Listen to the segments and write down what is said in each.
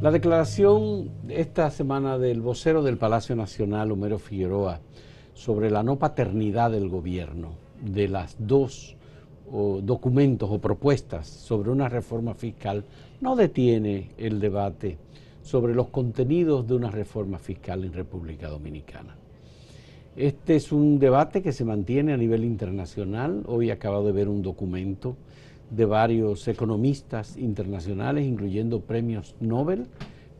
La declaración esta semana del vocero del Palacio Nacional, Homero Figueroa, sobre la no paternidad del gobierno de las dos documentos o propuestas sobre una reforma fiscal no detiene el debate sobre los contenidos de una reforma fiscal en República Dominicana. Este es un debate que se mantiene a nivel internacional. Hoy acabo de ver un documento de varios economistas internacionales, incluyendo premios Nobel,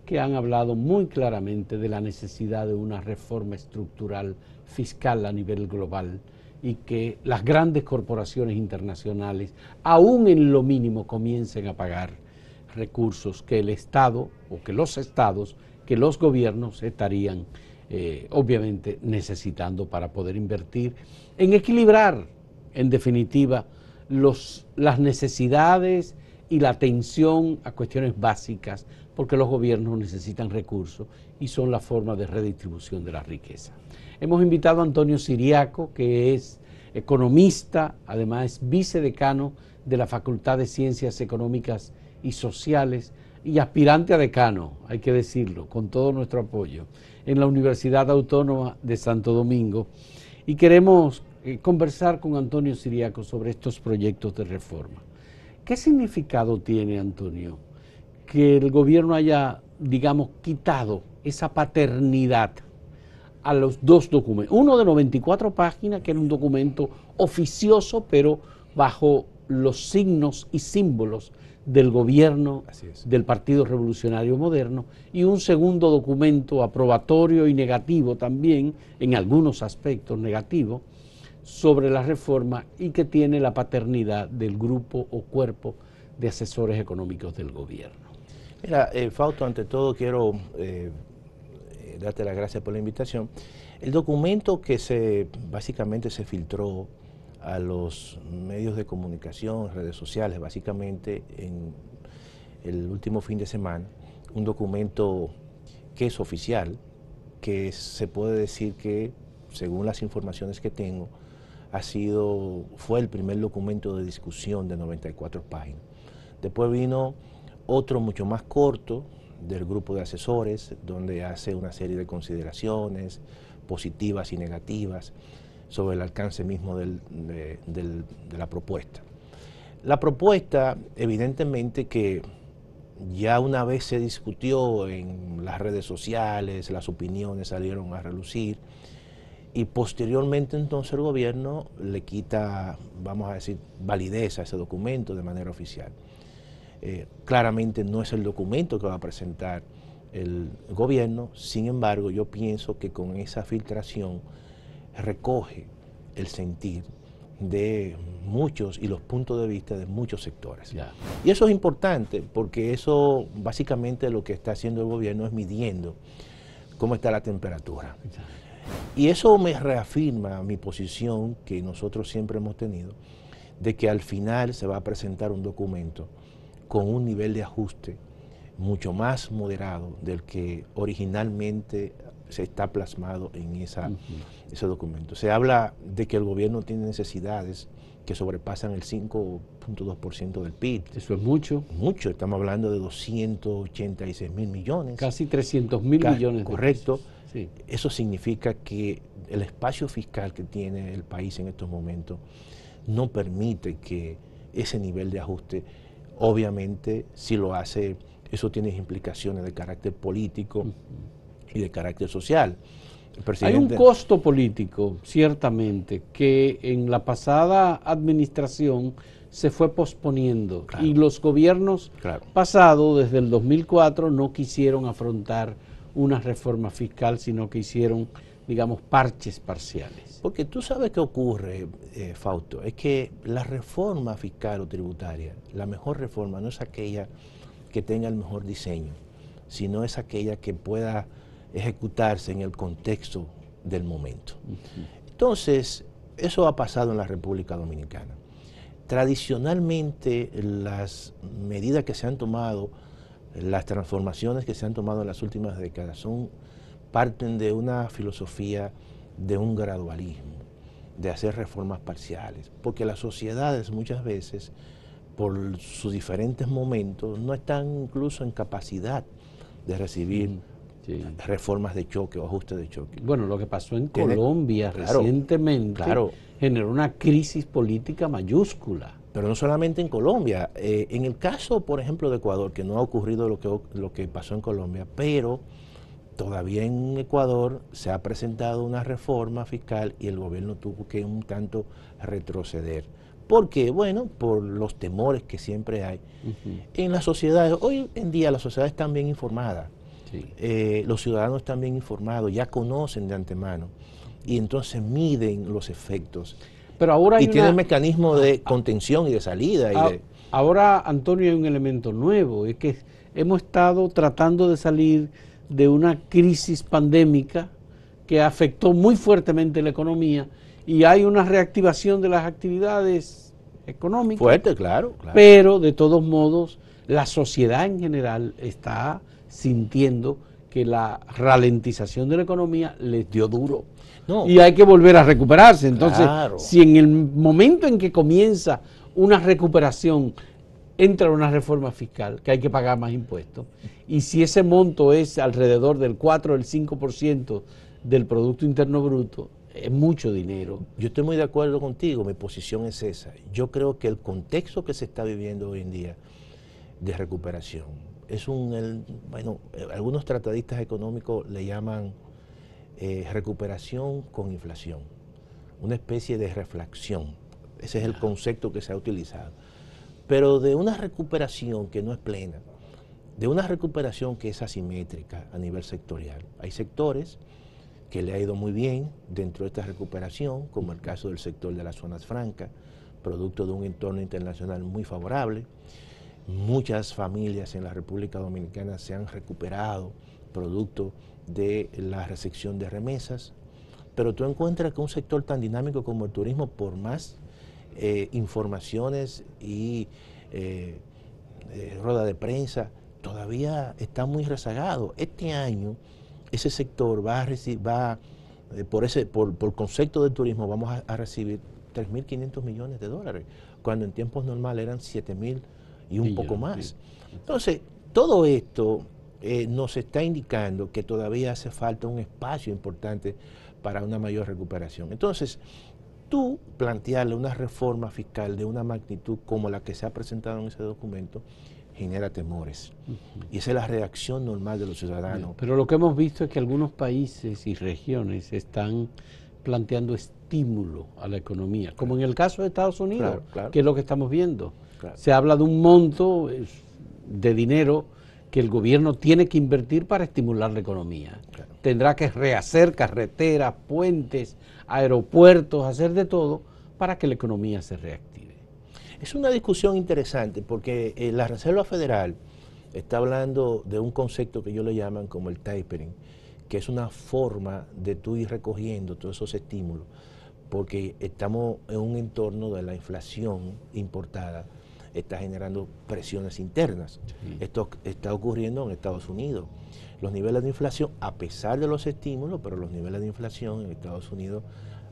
que han hablado muy claramente de la necesidad de una reforma estructural fiscal a nivel global y que las grandes corporaciones internacionales, aún en lo mínimo, comiencen a pagar recursos que el Estado o que los Estados, que los gobiernos estarían eh, obviamente necesitando para poder invertir en equilibrar, en definitiva, las necesidades y la atención a cuestiones básicas, porque los gobiernos necesitan recursos y son la forma de redistribución de la riqueza. Hemos invitado a Antonio Siriaco, que es economista, además vicedecano de la Facultad de Ciencias Económicas y Sociales y aspirante a decano, hay que decirlo, con todo nuestro apoyo, en la Universidad Autónoma de Santo Domingo. Y queremos eh, conversar con Antonio Siriaco sobre estos proyectos de reforma. ¿Qué significado tiene, Antonio, que el gobierno haya, digamos, quitado esa paternidad a los dos documentos? Uno de 94 páginas, que era un documento oficioso, pero bajo los signos y símbolos del gobierno del Partido Revolucionario Moderno y un segundo documento aprobatorio y negativo también, en algunos aspectos negativo, sobre la reforma y que tiene la paternidad del grupo o cuerpo de asesores económicos del gobierno. Mira, eh, ante todo quiero eh, darte las gracias por la invitación. El documento que se básicamente se filtró a los medios de comunicación, redes sociales, básicamente en el último fin de semana, un documento que es oficial, que se puede decir que, según las informaciones que tengo, ha sido, fue el primer documento de discusión de 94 páginas. Después vino otro mucho más corto del grupo de asesores, donde hace una serie de consideraciones positivas y negativas sobre el alcance mismo de la propuesta. La propuesta, evidentemente que ya una vez se discutió en las redes sociales, las opiniones salieron a relucir, y posteriormente entonces el gobierno le quita, vamos a decir, validez a ese documento de manera oficial. Eh, claramente no es el documento que va a presentar el gobierno, sin embargo yo pienso que con esa filtración recoge el sentir de muchos y los puntos de vista de muchos sectores. Y eso es importante porque eso básicamente lo que está haciendo el gobierno es midiendo cómo está la temperatura. Y eso me reafirma mi posición que nosotros siempre hemos tenido, de que al final se va a presentar un documento con un nivel de ajuste mucho más moderado del que originalmente se está plasmado en esa, ese documento. Se habla de que el gobierno tiene necesidades que sobrepasan el 5.2% del PIB. Eso es mucho. Mucho, estamos hablando de 286 mil millones. Casi 300 mil millones. Correcto. sí. Eso significa que el espacio fiscal que tiene el país en estos momentos no permite que ese nivel de ajuste, obviamente, si lo hace, eso tiene implicaciones de carácter político y de carácter social. Hay un costo político, ciertamente, que en la pasada administración se fue posponiendo y los gobiernos pasado desde el 2004 no quisieron afrontar una reforma fiscal, sino que hicieron, digamos, parches parciales. Porque tú sabes qué ocurre, eh, Fausto, es que la reforma fiscal o tributaria, la mejor reforma no es aquella que tenga el mejor diseño, sino es aquella que pueda ejecutarse en el contexto del momento. Entonces, eso ha pasado en la República Dominicana. Tradicionalmente, las medidas que se han tomado, las transformaciones que se han tomado en las últimas décadas, son, parten de una filosofía de un gradualismo, de hacer reformas parciales, porque las sociedades muchas veces, por sus diferentes momentos, no están incluso en capacidad de recibir reformas de choque o ajustes de choque. Bueno, lo que pasó en Colombia recientemente generó una crisis política mayúscula. Pero no solamente en Colombia, eh, en el caso, por ejemplo, de Ecuador, que no ha ocurrido lo que, lo que pasó en Colombia, pero todavía en Ecuador se ha presentado una reforma fiscal y el gobierno tuvo que un tanto retroceder. porque Bueno, por los temores que siempre hay en la sociedades. Hoy en día la sociedad están bien informada eh, los ciudadanos están bien informados, ya conocen de antemano y entonces miden los efectos. Pero ahora y tienen tiene mecanismo de ah, ah. contención y de salida. Ah, ahora, Antonio, hay un elemento nuevo, es que hemos estado tratando de salir de una crisis pandémica que afectó muy fuertemente la economía y hay una reactivación de las actividades económicas. Fuerte, claro. claro. Pero de todos modos, la sociedad en general está sintiendo que la ralentización de la economía les dio duro. Y hay que volver a recuperarse. Entonces, si en el momento en que comienza una recuperación entra una reforma fiscal, que hay que pagar más impuestos, y si ese monto es alrededor del 4 o el 5% del Producto Interno Bruto, es mucho dinero. Yo estoy muy de acuerdo contigo, mi posición es esa. Yo creo que el contexto que se está viviendo hoy en día de recuperación, es un, bueno, eh, algunos tratadistas económicos le llaman eh, recuperación con inflación, una especie de reflexión Ese es el concepto que se ha utilizado. Pero de una recuperación que no es plena, de una recuperación que es asimétrica a nivel sectorial. Hay sectores que le ha ido muy bien dentro de esta recuperación, como el caso del sector de las zonas francas, producto de un entorno internacional muy favorable. Muchas familias en la República Dominicana se han recuperado producto de la recepción de remesas, pero tú encuentras que un sector tan dinámico como el turismo, por más eh, informaciones y eh, eh, rueda de prensa, todavía está muy rezagado. Este año ese sector va a recibir, va, por, ese, por, concepto de turismo, vamos a, recibir 3.500 millones de dólares, cuando en tiempos normales eran 7.000 y un poco más. Entonces, todo esto eh, nos está indicando que todavía hace falta un espacio importante para una mayor recuperación. Entonces, tú plantearle una reforma fiscal de una magnitud como la que se ha presentado en ese documento genera temores. Y esa es la reacción normal de los ciudadanos. Pero lo que hemos visto es que algunos países y regiones están planteando estímulo a la economía, como en el caso de Estados Unidos, que es lo que estamos viendo. Se habla de un monto de dinero que el gobierno tiene que invertir para estimular la economía. Tendrá que rehacer carreteras, puentes, aeropuertos, hacer de todo para que la economía se reactive. Es una discusión interesante porque eh, la Reserva Federal está hablando de un concepto que ellos le llaman como el tapering, que es una forma de tú ir recogiendo todos esos estímulos porque estamos en un entorno de la inflación importada, está generando presiones internas. Esto está ocurriendo en Estados Unidos. Los niveles de inflación, a pesar de los estímulos, pero los niveles de inflación en Estados Unidos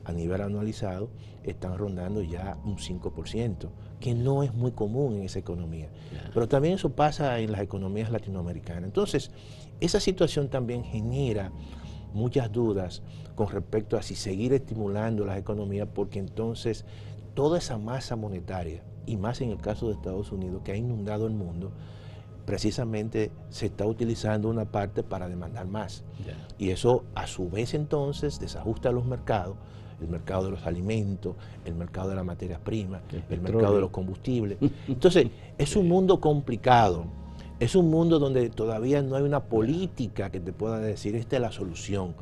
a nivel anualizado están rondando ya un 5%, que no es muy común en esa economía. Pero también eso pasa en las economías latinoamericanas. Entonces, esa situación también genera muchas dudas con respecto a si seguir estimulando las economías, porque entonces toda esa masa monetaria, y más en el caso de Estados Unidos, que ha inundado el mundo, precisamente se está utilizando una parte para demandar más. Y eso a su vez entonces desajusta los mercados, el mercado de los alimentos, el mercado de las materias primas, el mercado de los combustibles. Entonces, es un mundo complicado es un mundo donde todavía no hay una política que te pueda decir esta es la solución.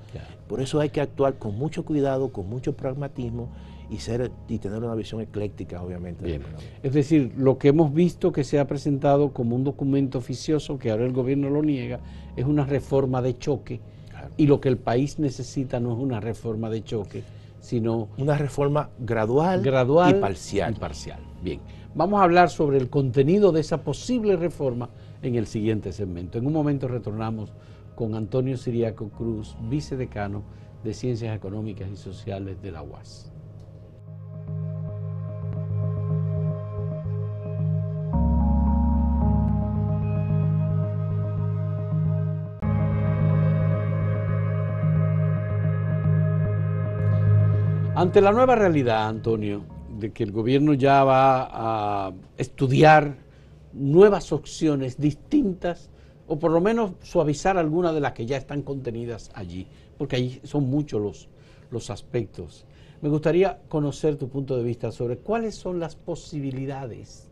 Por eso hay que actuar con mucho cuidado, con mucho pragmatismo y, tener una visión ecléctica, obviamente. es decir, lo que hemos visto que se ha presentado como un documento oficioso, que ahora el gobierno lo niega, es una reforma de choque. Y lo que el país necesita no es una reforma de choque, sino... Una reforma gradual, gradual Y parcial. Bien, vamos a hablar sobre el contenido de esa posible reforma en el siguiente segmento. En un momento retornamos con Antonio Siriaco Cruz, vicedecano de Ciencias Económicas y Sociales de la UAS. Ante la nueva realidad, Antonio, de que el gobierno ya va a estudiar nuevas opciones distintas o por lo menos suavizar algunas de las que ya están contenidas allí, porque allí son muchos los, los aspectos. Me gustaría conocer tu punto de vista sobre cuáles son las posibilidades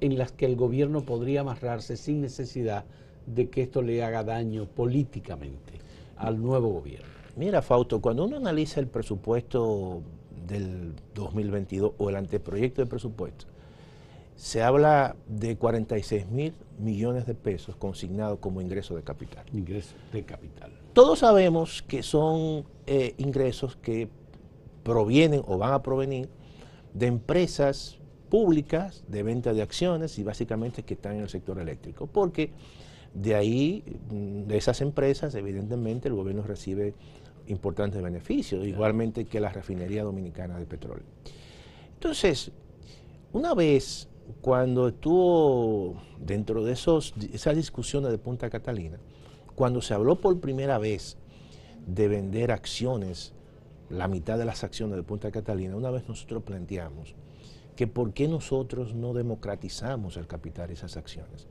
en las que el gobierno podría amarrarse sin necesidad de que esto le haga daño políticamente al nuevo gobierno. Mira, Fausto, cuando uno analiza el presupuesto del 2022 o el anteproyecto de presupuesto, se habla de 46 mil millones de pesos consignados como ingreso de capital. Ingreso de capital. Todos sabemos que son eh, ingresos que provienen o van a provenir de empresas públicas de venta de acciones y básicamente que están en el sector eléctrico, porque de ahí, mm, de esas empresas, evidentemente el gobierno recibe importantes beneficios, igualmente que la refinería dominicana de petróleo. Entonces, una vez cuando estuvo dentro de esos, esas discusiones de Punta Catalina, cuando se habló por primera vez de vender acciones, la mitad de las acciones de Punta Catalina, una vez nosotros planteamos que por qué nosotros no democratizamos el capital esas acciones.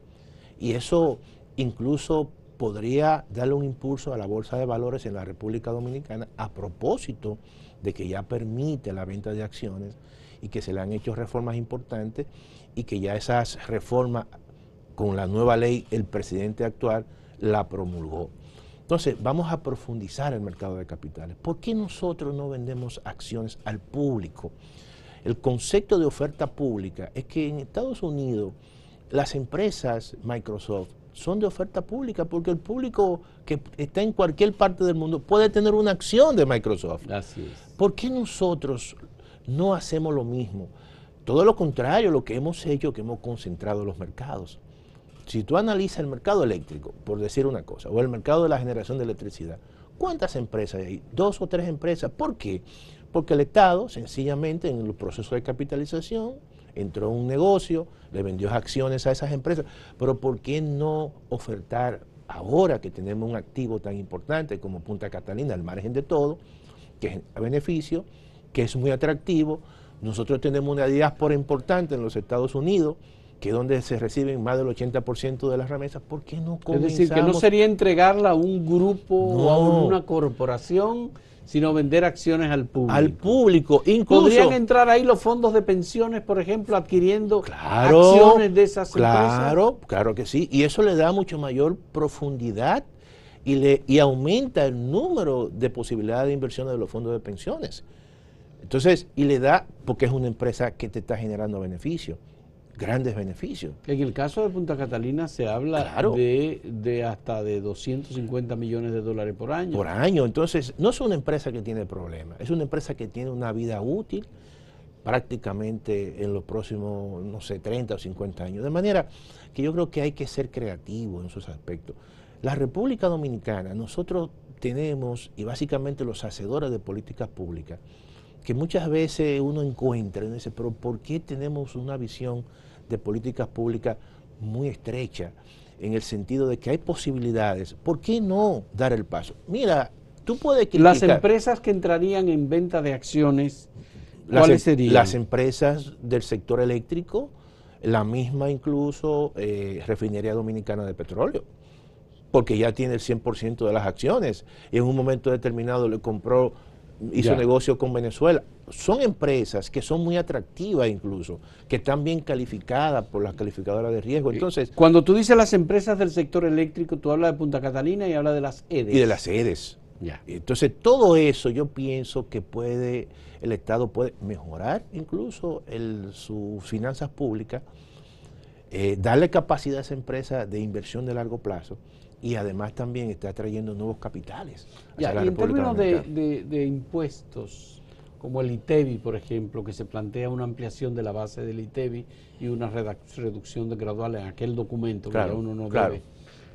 Y eso incluso podría darle un impulso a la Bolsa de Valores en la República Dominicana a propósito de que ya permite la venta de acciones y que se le han hecho reformas importantes y que ya esas reformas con la nueva ley el presidente actual la promulgó. Entonces, vamos a profundizar el mercado de capitales. ¿Por qué nosotros no vendemos acciones al público? El concepto de oferta pública es que en Estados Unidos las empresas Microsoft son de oferta pública porque el público que está en cualquier parte del mundo puede tener una acción de Microsoft. Así es. ¿Por qué nosotros no hacemos lo mismo. Todo lo contrario, lo que hemos hecho que hemos concentrado los mercados. Si tú analizas el mercado eléctrico, por decir una cosa, o el mercado de la generación de electricidad, ¿cuántas empresas hay? Dos o tres empresas. ¿Por qué? Porque el Estado, sencillamente, en el proceso de capitalización, entró en un negocio, le vendió acciones a esas empresas. Pero ¿por qué no ofertar ahora que tenemos un activo tan importante como Punta Catalina, al margen de todo, que es a beneficio? que es muy atractivo. Nosotros tenemos una diáspora importante en los Estados Unidos, que es donde se reciben más del 80% de las remesas. ¿Por qué no comenzamos? Es decir, que no sería entregarla a un grupo o a una corporación, sino vender acciones al público. Al público, incluso. Podrían entrar ahí los fondos de pensiones, por ejemplo, adquiriendo acciones de esas empresas. Claro, claro que sí. Y eso le da mucho mayor profundidad y, le, y aumenta el número de posibilidades de inversión de los fondos de pensiones. Entonces, y le da porque es una empresa que te está generando beneficios, grandes beneficios. En el caso de Punta Catalina se habla de, de, hasta de 250 millones de dólares por año. Por año, entonces no es una empresa que tiene problemas, es una empresa que tiene una vida útil prácticamente en los próximos, no sé, 30 o 50 años. De manera que yo creo que hay que ser creativo en esos aspectos. La República Dominicana, nosotros tenemos, y básicamente los hacedores de políticas públicas, que muchas veces uno encuentra y dice, pero ¿por qué tenemos una visión de políticas públicas muy estrecha? En el sentido de que hay posibilidades. ¿Por qué no dar el paso? Mira, tú puedes criticar. Las empresas que entrarían en venta de acciones, em ¿cuáles las, serían? Las empresas del sector eléctrico, la misma incluso eh, refinería dominicana de petróleo porque ya tiene el 100% de las acciones en un momento determinado le compró hizo negocio con Venezuela. Son empresas que son muy atractivas incluso, que están bien calificadas por las calificadoras de riesgo. Eh, Entonces, cuando tú dices las empresas del sector eléctrico, tú hablas de Punta Catalina y hablas de las EDES. Y de las EDES. Ya. Entonces, todo eso yo pienso que puede, el Estado puede mejorar incluso sus finanzas públicas, eh, darle capacidad a esa empresa de inversión de largo plazo y además también está trayendo nuevos capitales. y en términos de, impuestos, como el ITEBI, por ejemplo, que se plantea una ampliación de la base del ITEBI y una reducción de gradual en aquel documento claro, que uno no claro. debe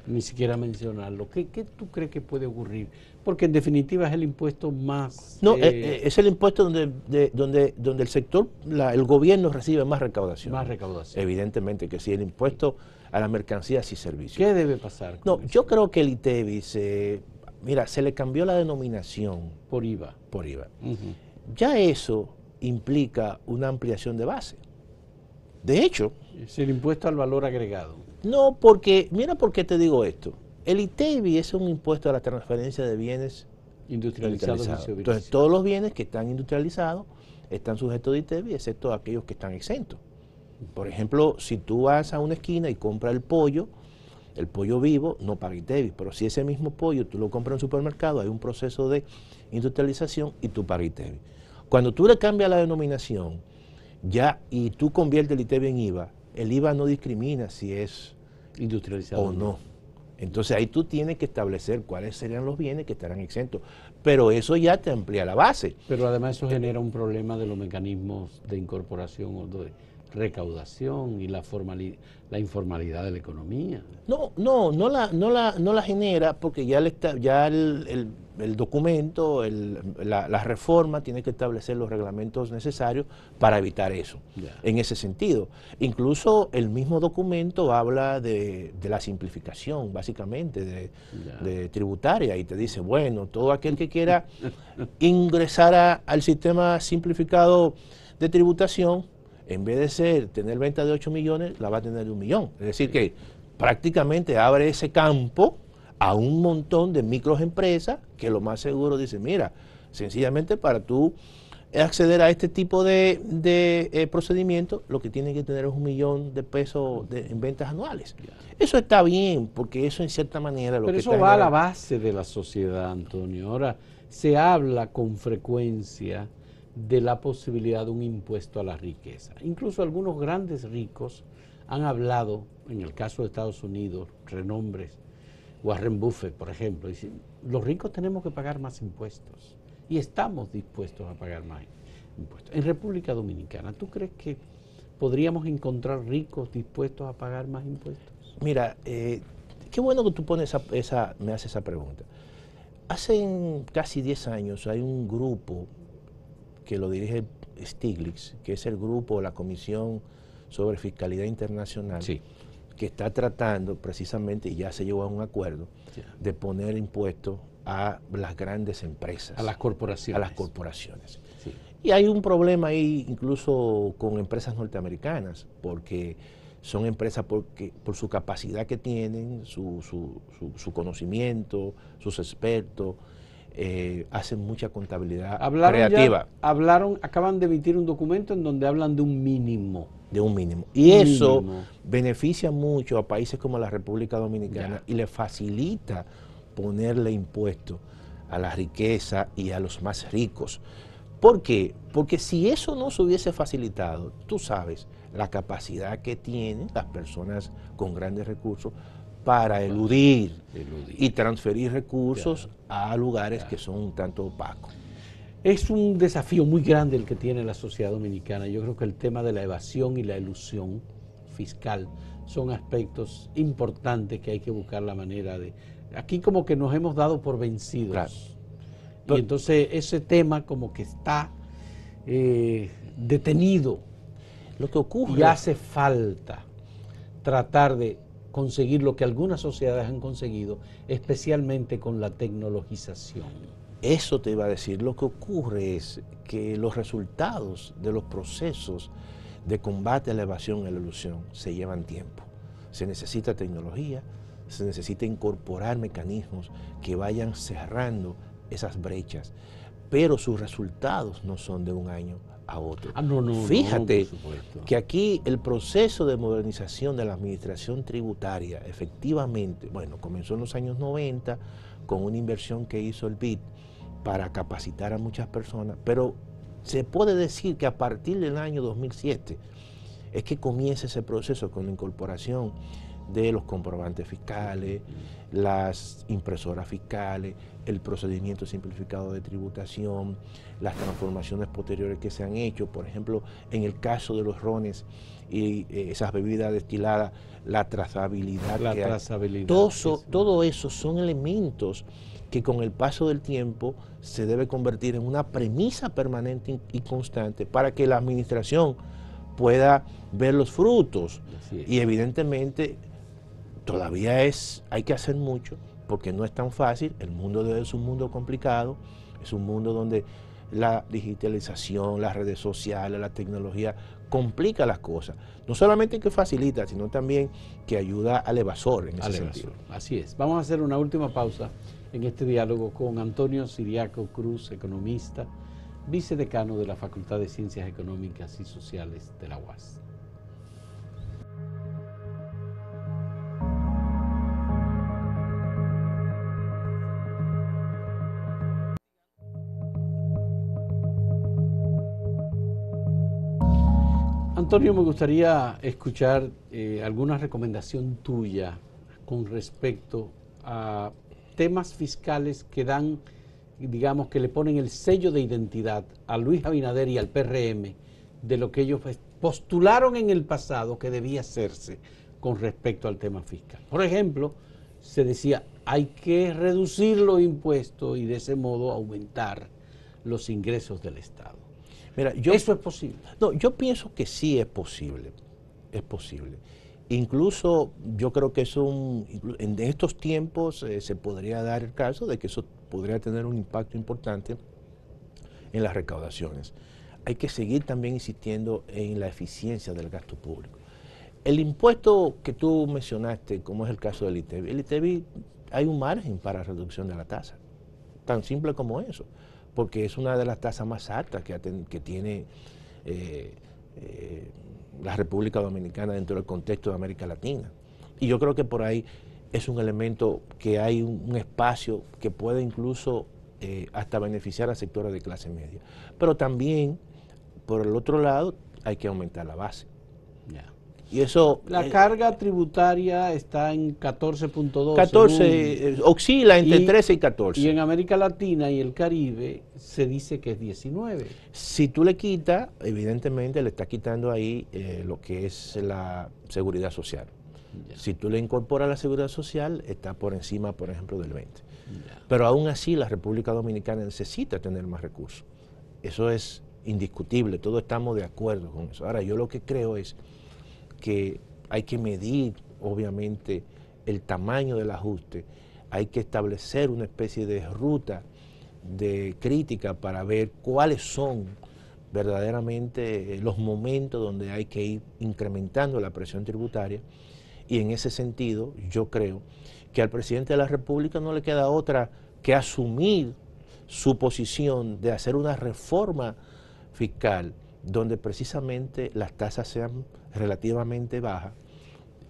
ni siquiera mencionarlo. ¿Qué, ¿Qué, tú crees que puede ocurrir? Porque en definitiva es el impuesto más... No, eh, eh, eh, es el impuesto donde, donde, donde el sector, el gobierno recibe más recaudación. Más recaudación. Evidentemente que sí, el impuesto a las mercancías y servicios. ¿Qué debe pasar? No, yo creo que el ITEBI, se mira, se le cambió la denominación. Por IVA. Por IVA. Ya eso implica una ampliación de base. De hecho... Es el impuesto al valor agregado. No, porque, mira por qué te digo esto. El ITEVI e es un impuesto a la transferencia de bienes industrializados. Entonces, todos los bienes que están industrializados están sujetos a ITEVI, e, excepto aquellos que están exentos. Por ejemplo, si tú vas a una esquina y compras el pollo, el pollo vivo no paga ITEBI, pero si ese mismo pollo tú lo compras en un supermercado, hay un proceso de industrialización y tú pagas ITEBI. Cuando tú le cambias la denominación ya y tú conviertes el ITEVI en IVA, el IVA no discrimina si es industrializado o no. Entonces ahí tú tienes que establecer cuáles serían los bienes que estarán exentos. Pero eso ya te amplía la base. Pero además eso genera un problema de los mecanismos de incorporación o de recaudación y la, la informalidad de la economía. No, no, no la, no la, no la genera porque ya, le está, ya el, el, documento, el, la, reforma tiene que establecer los reglamentos necesarios para evitar eso, en ese sentido. Incluso el mismo documento habla de, la simplificación, básicamente, de, tributaria y te dice, bueno, todo aquel que quiera ingresar al sistema simplificado de tributación, en vez de ser, tener venta de 8 millones, la va a tener de un millón. Es decir, que prácticamente abre ese campo a un montón de microempresas que lo más seguro dicen, mira, sencillamente para tú acceder a este tipo de, de eh, lo que tienen que tener es un millón de pesos en ventas anuales. Eso está bien, porque eso en cierta manera... Lo Pero que eso va a la base de la sociedad, Antonio. Ahora se habla con frecuencia de la posibilidad de un impuesto a la riqueza. Incluso algunos grandes ricos han hablado, en el caso de Estados Unidos, renombres, Warren Buffett, por ejemplo, dicen, los ricos tenemos que pagar más impuestos y estamos dispuestos a pagar más impuestos. En República Dominicana, ¿tú crees que podríamos encontrar ricos dispuestos a pagar más impuestos? Mira, eh, qué bueno que tú pones esa, esa, me haces esa pregunta. Hace casi 10 años hay un grupo que lo dirige Stiglitz, que es el grupo, la Comisión sobre Fiscalidad Internacional, que está tratando precisamente, y ya se llegó a un acuerdo, de poner impuestos a las grandes empresas. A las corporaciones. las corporaciones. Y hay un problema ahí incluso con empresas norteamericanas, porque son empresas porque, por su capacidad que tienen, su, su, su conocimiento, sus expertos, eh, hacen mucha contabilidad creativa. hablaron, acaban de emitir un documento en donde hablan de un mínimo. De un mínimo. Y eso beneficia mucho a países como la República Dominicana y le facilita ponerle impuestos a la riqueza y a los más ricos. ¿Por qué? Porque si eso no se hubiese facilitado, tú sabes la capacidad que tienen las personas con grandes recursos para eludir, y transferir recursos a lugares que son un tanto opacos. Es un desafío muy grande el que tiene la sociedad dominicana. Yo creo que el tema de la evasión y la ilusión fiscal son aspectos importantes que hay que buscar la manera de... Aquí como que nos hemos dado por vencidos. y entonces ese tema como que está eh, detenido. Lo que ocurre... Y hace falta tratar de conseguir lo que algunas sociedades han conseguido, especialmente con la tecnologización. Eso te iba a decir, lo que ocurre es que los resultados de los procesos de combate a la evasión y la ilusión se llevan tiempo. Se necesita tecnología, se necesita incorporar mecanismos que vayan cerrando esas brechas, pero sus resultados no son de un año, a otro. Ah, Fíjate que aquí el proceso de modernización de la administración tributaria, efectivamente, bueno, comenzó en los años 90 con una inversión que hizo el BID para capacitar a muchas personas, pero se puede decir que a partir del año 2007 es que comienza ese proceso con la incorporación de los comprobantes fiscales, las impresoras fiscales, el procedimiento simplificado de tributación, las transformaciones posteriores que se han hecho, por ejemplo, en el caso de los rones y eh, esas bebidas destiladas, la trazabilidad. La trazabilidad. Todo, eso, todo eso son elementos que con el paso del tiempo se debe convertir en una premisa permanente y constante para que la administración pueda ver los frutos. Y evidentemente todavía es, hay que hacer mucho, porque no es tan fácil, el mundo de es un mundo complicado, es un mundo donde la digitalización, las redes sociales, la tecnología complica las cosas. No solamente que facilita, sino también que ayuda al evasor en ese sentido. Así es. Vamos a hacer una última pausa en este diálogo con Antonio Siriaco Cruz, economista, vicedecano de la Facultad de Ciencias Económicas y Sociales de la UAS. Antonio, me gustaría escuchar eh, alguna recomendación tuya con respecto a temas fiscales que dan, digamos, que le ponen el sello de identidad a Luis Abinader y al PRM de lo que ellos postularon en el pasado que debía hacerse con respecto al tema fiscal. Por ejemplo, se decía, hay que reducir los impuestos y de ese modo aumentar los ingresos del Estado. Mira, yo, ¿Eso es posible? No, yo pienso que sí es posible. Es posible. Incluso yo creo que es En estos tiempos eh, se podría dar el caso de que eso podría tener un impacto importante en las recaudaciones. Hay que seguir también insistiendo en la eficiencia del gasto público. El impuesto que tú mencionaste, como es el caso del ITEBI, e el ITEBI e hay un margen para reducción de la tasa, tan simple como eso porque es una de las tasas más altas que, tiene eh, eh, la República Dominicana dentro del contexto de América Latina. Y yo creo que por ahí es un elemento que hay un, espacio que puede incluso eh, hasta beneficiar a sectores de clase media. Pero también, por el otro lado, hay que aumentar la base. Ya la eh, carga tributaria está en 14.2. 14, eh, oscila entre 13 y 14. Y en América Latina y el Caribe se dice que es 19. Si tú le quitas, evidentemente le está quitando ahí eh, lo que es la seguridad social. Si tú le incorporas la seguridad social, está por encima, por ejemplo, del 20. Pero aún así la República Dominicana necesita tener más recursos. Eso es indiscutible, todos estamos de acuerdo con eso. Ahora, yo lo que creo es que, hay que medir, obviamente, el tamaño del ajuste, hay que establecer una especie de ruta de crítica para ver cuáles son verdaderamente los momentos donde hay que ir incrementando la presión tributaria. Y en ese sentido, yo creo que al presidente de la República no le queda otra que asumir su posición de hacer una reforma fiscal donde precisamente las tasas sean relativamente baja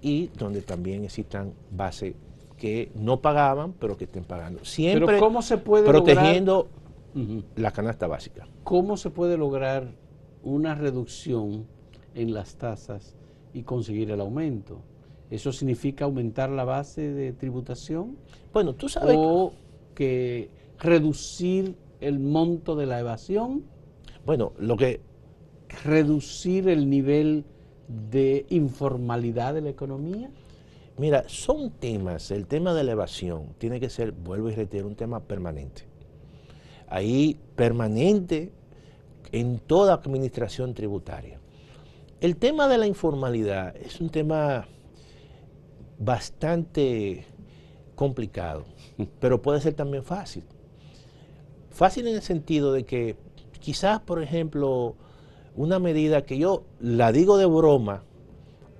y donde también existan bases que no pagaban, pero que estén pagando. Siempre ¿Pero cómo se puede protegiendo lograr, la canasta básica. ¿Cómo se puede lograr una reducción en las tasas y conseguir el aumento? ¿Eso significa aumentar la base de tributación? Bueno, tú sabes. O que reducir el monto de la evasión. Bueno, lo que. Reducir el nivel de informalidad de la economía? Mira, son temas, el tema de la evasión tiene que ser, vuelvo y reitero, un tema permanente. Ahí permanente en toda administración tributaria. El tema de la informalidad es un tema bastante complicado, pero puede ser también fácil. Fácil en el sentido de que quizás, por ejemplo, una medida que yo la digo de broma,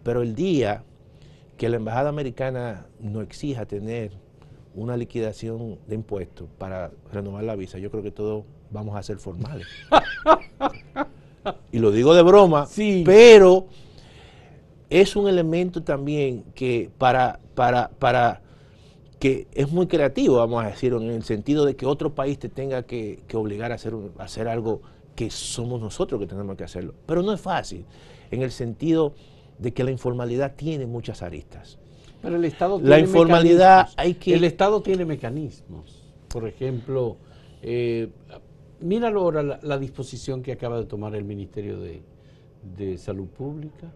pero el día que la Embajada Americana no exija tener una liquidación de impuestos para renovar la visa, yo creo que todos vamos a ser formales. y lo digo de broma, pero es un elemento también que para, para, para, que es muy creativo, vamos a decirlo, en el sentido de que otro país te tenga que, obligar a hacer, a hacer algo que somos nosotros que tenemos que hacerlo. Pero no es fácil, en el sentido de que la informalidad tiene muchas aristas. Pero el Estado tiene la informalidad hay que el Estado tiene mecanismos. Por ejemplo, eh, míralo ahora la, disposición que acaba de tomar el Ministerio de, Salud Pública.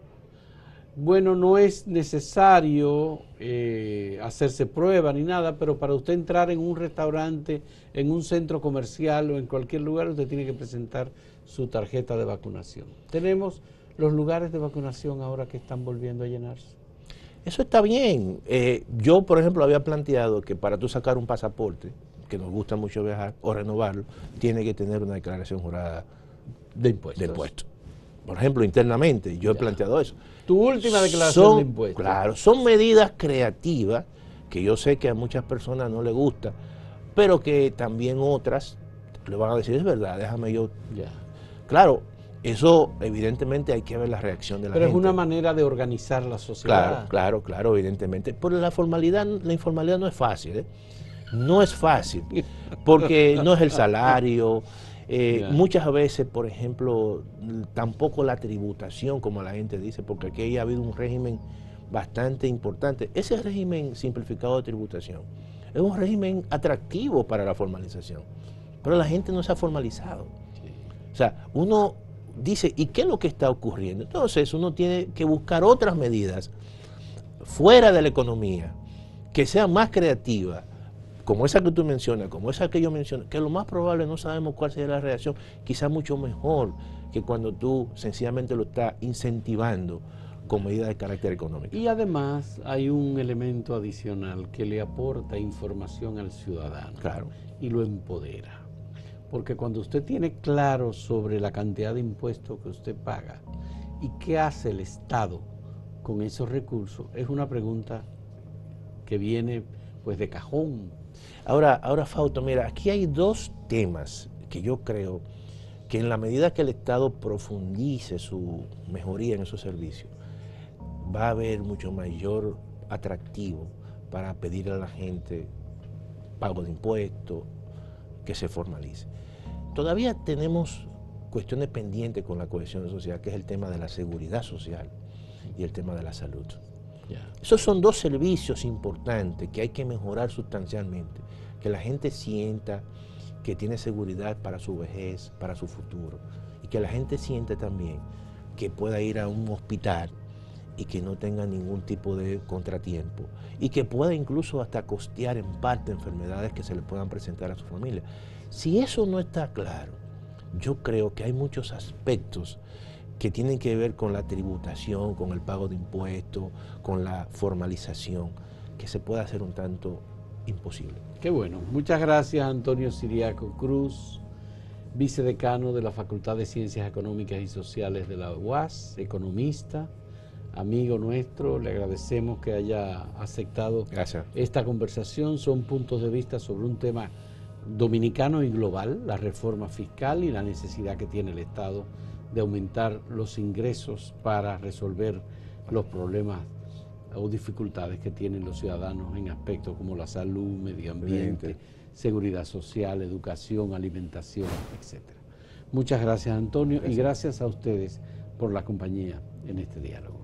Bueno, no es necesario eh, hacerse prueba ni nada, pero para usted entrar en un restaurante, en un centro comercial o en cualquier lugar, usted tiene que presentar su tarjeta de vacunación. Tenemos los lugares de vacunación ahora que están volviendo a llenarse. Eso está bien. Eh, yo, por ejemplo, había planteado que para tú sacar un pasaporte, que nos gusta mucho viajar, o renovarlo, tiene que tener una declaración jurada de impuestos. De impuestos. Por ejemplo, internamente, yo he planteado eso. Tu última declaración de impuestos. Claro, son medidas creativas que yo sé que a muchas personas no le gusta, pero que también otras le van a decir, es verdad, déjame yo. Claro, eso evidentemente hay que ver la reacción de la gente. Pero es una manera de organizar la sociedad. Claro, claro, claro, evidentemente. Por la formalidad, la informalidad no es fácil, ¿eh? No es fácil, porque no es el salario. Eh, muchas veces, por ejemplo, tampoco la tributación, como la gente dice, porque aquí ha habido un régimen bastante importante. Ese régimen simplificado de tributación es un régimen atractivo para la formalización, pero la gente no se ha formalizado. O sea, uno dice, ¿y qué es lo que está ocurriendo? Entonces uno tiene que buscar otras medidas fuera de la economía, que sea más creativa, como esa que tú mencionas, como esa que yo menciono, que lo más probable no sabemos cuál sería la reacción, quizá mucho mejor que cuando tú sencillamente lo estás incentivando con medida de carácter económico. Y además hay un elemento adicional que le aporta información al ciudadano claro. y lo empodera. Porque cuando usted tiene claro sobre la cantidad de impuestos que usted paga y qué hace el Estado con esos recursos, es una pregunta que viene pues de cajón. Ahora, ahora Fausto, mira, aquí hay dos temas que yo creo que en la medida que el Estado profundice su mejoría en esos servicios, va a haber mucho mayor atractivo para pedir a la gente pago de impuestos, que se formalice. Todavía tenemos cuestiones pendientes con la cohesión social, que es el tema de la seguridad social y el tema de la salud. Esos son dos servicios importantes que hay que mejorar sustancialmente, que la gente sienta que tiene seguridad para su vejez, para su futuro, y que la gente sienta también que pueda ir a un hospital y que no tenga ningún tipo de contratiempo y que pueda incluso hasta costear en parte enfermedades que se le puedan presentar a su familia. Si eso no está claro, yo creo que hay muchos aspectos que tienen que ver con la tributación, con el pago de impuestos, con la formalización, que se puede hacer un tanto imposible. Qué bueno. Muchas gracias Antonio Siriaco Cruz, vicedecano de la Facultad de Ciencias Económicas y Sociales de la UAS, economista amigo nuestro. Le agradecemos que haya aceptado esta conversación. Son puntos de vista sobre un tema dominicano y global, la reforma fiscal y la necesidad que tiene el Estado de aumentar los ingresos para resolver los problemas o dificultades que tienen los ciudadanos en aspectos como la salud, medio ambiente, seguridad social, educación, alimentación, etc. Muchas gracias Antonio y gracias a ustedes por la compañía en este diálogo.